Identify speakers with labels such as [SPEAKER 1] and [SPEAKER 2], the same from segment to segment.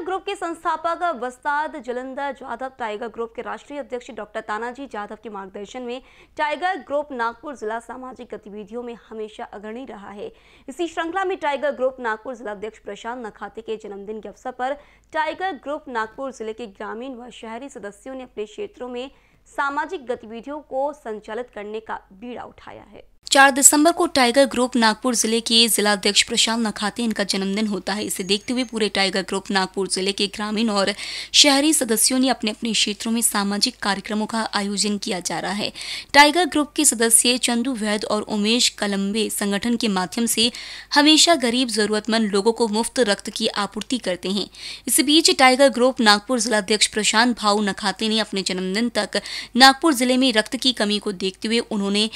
[SPEAKER 1] tiger group के संस्थापक वस्ताद जलंधर जाधव टाइगर ग्रुप के राष्ट्रीय अध्यक्ष डॉक्टर तानाजी जाधव के मार्गदर्शन में टाइगर ग्रुप नागपुर जिला सामाजिक गतिविधियों में हमेशा अग्रणी रहा है इसी श्रृंखला में टाइगर ग्रुप नागपुर जिला अध्यक्ष प्रशांत नखाते के जन्मदिन के अवसर पर टाइगर ग्रुप नागपुर जिले के ग्रामीण व शहरी सदस्यों ने अपने क्षेत्रों में सामाजिक गतिविधियों को संचालित करने का बीड़ा उठाया है चार दिसंबर को टाइगर ग्रुप नागपुर जिले के जिलाध्यक्ष प्रशांत नखाते इनका जन्मदिन होता है इसे देखते हुए पूरे टाइगर ग्रुप नागपुर जिले के ग्रामीण और शहरी सदस्यों ने अपने अपने क्षेत्रों में सामाजिक कार्यक्रमों का आयोजन किया जा रहा है टाइगर ग्रुप के सदस्य चंदू वैद और उमेश कलम्बे संगठन के माध्यम से हमेशा गरीब जरूरतमंद लोगों को मुफ्त रक्त की आपूर्ति करते हैं इस बीच टाइगर ग्रुप नागपुर जिलाध्यक्ष प्रशांत भाऊ नखाते ने अपने जन्मदिन तक नागपुर जिले में रक्त की कमी को देखते हुए उन्होंने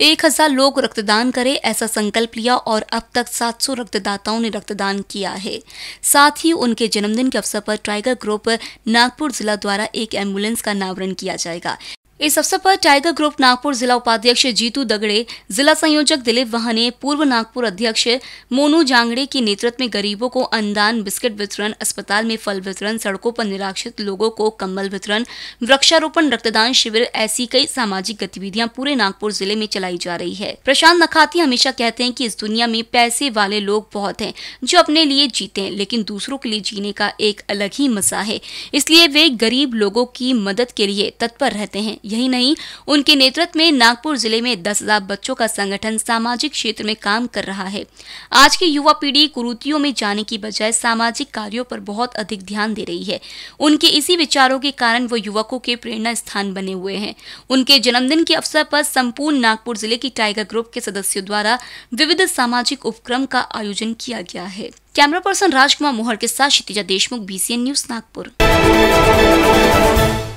[SPEAKER 1] एक हजार लोग रक्तदान करें ऐसा संकल्प लिया और अब तक 700 रक्तदाताओं ने रक्तदान किया है साथ ही उनके जन्मदिन के अवसर पर टाइगर ग्रुप नागपुर जिला द्वारा एक एम्बुलेंस का अनावरण किया जाएगा इस अवसर पर टाइगर ग्रुप नागपुर जिला उपाध्यक्ष जीतू दगड़े जिला संयोजक दिलीप वाहने पूर्व नागपुर अध्यक्ष मोनू जांगड़े के नेतृत्व में गरीबों को अनदान बिस्किट वितरण अस्पताल में फल वितरण सड़कों पर निराश्रित लोगों को कम्बल वितरण वृक्षारोपण रक्तदान शिविर ऐसी कई सामाजिक गतिविधियां पूरे नागपुर जिले में चलाई जा रही है प्रशांत नखाती हमेशा कहते हैं की इस दुनिया में पैसे वाले लोग बहुत है जो अपने लिए जीते हैं लेकिन दूसरों के लिए जीने का एक अलग ही मजा है इसलिए वे गरीब लोगों की मदद के लिए तत्पर रहते हैं यही नहीं उनके नेतृत्व में नागपुर जिले में दस हजार बच्चों का संगठन सामाजिक क्षेत्र में काम कर रहा है आज की युवा पीढ़ी कुरूतियों में जाने की बजाय सामाजिक कार्यों पर बहुत अधिक ध्यान दे रही है उनके इसी विचारों के कारण वो युवकों के प्रेरणा स्थान बने हुए हैं उनके जन्मदिन के अवसर पर संपूर्ण नागपुर जिले की टाइगर ग्रुप के सदस्यों द्वारा विविध सामाजिक उपक्रम का आयोजन किया गया है कैमरा पर्सन राजकुमार मोहर के साथ क्षितिजा देशमुख बीसीएन न्यूज नागपुर